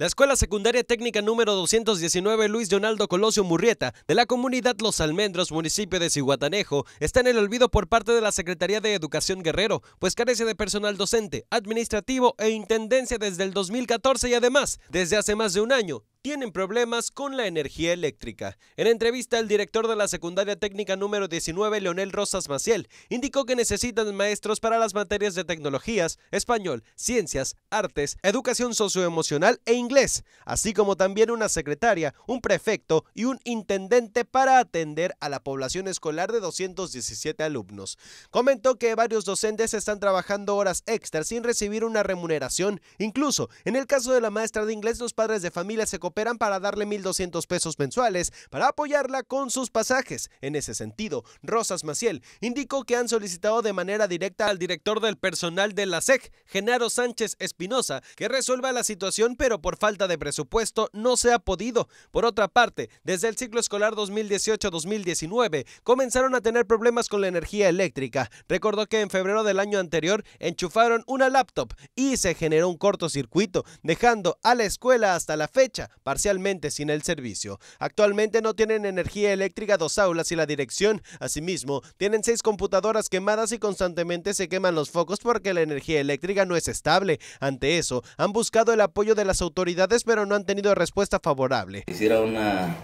La Escuela Secundaria Técnica número 219 Luis Donaldo Colosio Murrieta de la comunidad Los Almendros, municipio de Cihuatanejo, está en el olvido por parte de la Secretaría de Educación Guerrero, pues carece de personal docente, administrativo e intendencia desde el 2014 y además, desde hace más de un año, tienen problemas con la energía eléctrica. En entrevista, el director de la secundaria técnica número 19, Leonel Rosas Maciel, indicó que necesitan maestros para las materias de tecnologías, español, ciencias, artes, educación socioemocional e inglés, así como también una secretaria, un prefecto y un intendente para atender a la población escolar de 217 alumnos. Comentó que varios docentes están trabajando horas extras sin recibir una remuneración. Incluso, en el caso de la maestra de inglés, los padres de familia se operan para darle 1.200 pesos mensuales para apoyarla con sus pasajes. En ese sentido, Rosas Maciel indicó que han solicitado de manera directa al director del personal de la SEC, Genaro Sánchez Espinosa, que resuelva la situación, pero por falta de presupuesto no se ha podido. Por otra parte, desde el ciclo escolar 2018-2019 comenzaron a tener problemas con la energía eléctrica. Recordó que en febrero del año anterior enchufaron una laptop y se generó un cortocircuito, dejando a la escuela hasta la fecha parcialmente sin el servicio. Actualmente no tienen energía eléctrica dos aulas y la dirección. Asimismo, tienen seis computadoras quemadas y constantemente se queman los focos porque la energía eléctrica no es estable. Ante eso, han buscado el apoyo de las autoridades pero no han tenido respuesta favorable. Hiciera una,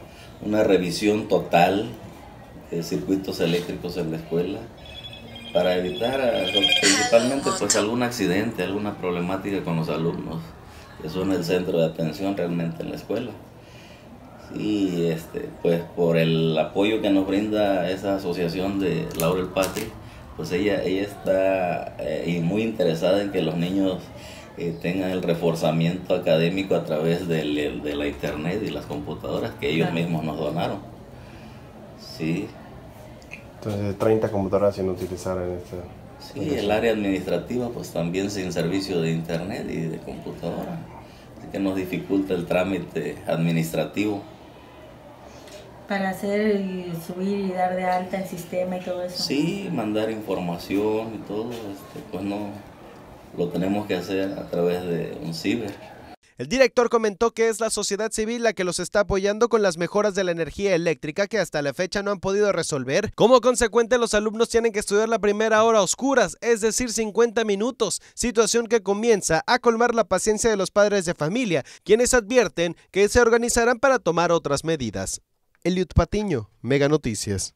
revisión total de circuitos eléctricos en la escuela para evitar principalmente pues, algún accidente, alguna problemática con los alumnos que son el centro de atención realmente en la escuela. Y este, pues por el apoyo que nos brinda esa asociación de Laurel Patrick, pues ella, está eh, muy interesada en que los niños eh, tengan el reforzamiento académico a través del, de la internet y las computadoras que ellos mismos nos donaron. Sí. Entonces, 30 computadoras sin utilizar en este. Sí, el área administrativa pues también sin servicio de internet y de computadora, así que nos dificulta el trámite administrativo. Para hacer subir y dar de alta el sistema y todo eso. Sí, mandar información y todo, este, pues no, lo tenemos que hacer a través de un ciber. El director comentó que es la sociedad civil la que los está apoyando con las mejoras de la energía eléctrica que hasta la fecha no han podido resolver. Como consecuente, los alumnos tienen que estudiar la primera hora a oscuras, es decir, 50 minutos, situación que comienza a colmar la paciencia de los padres de familia, quienes advierten que se organizarán para tomar otras medidas. Eliud Patiño, Mega Noticias.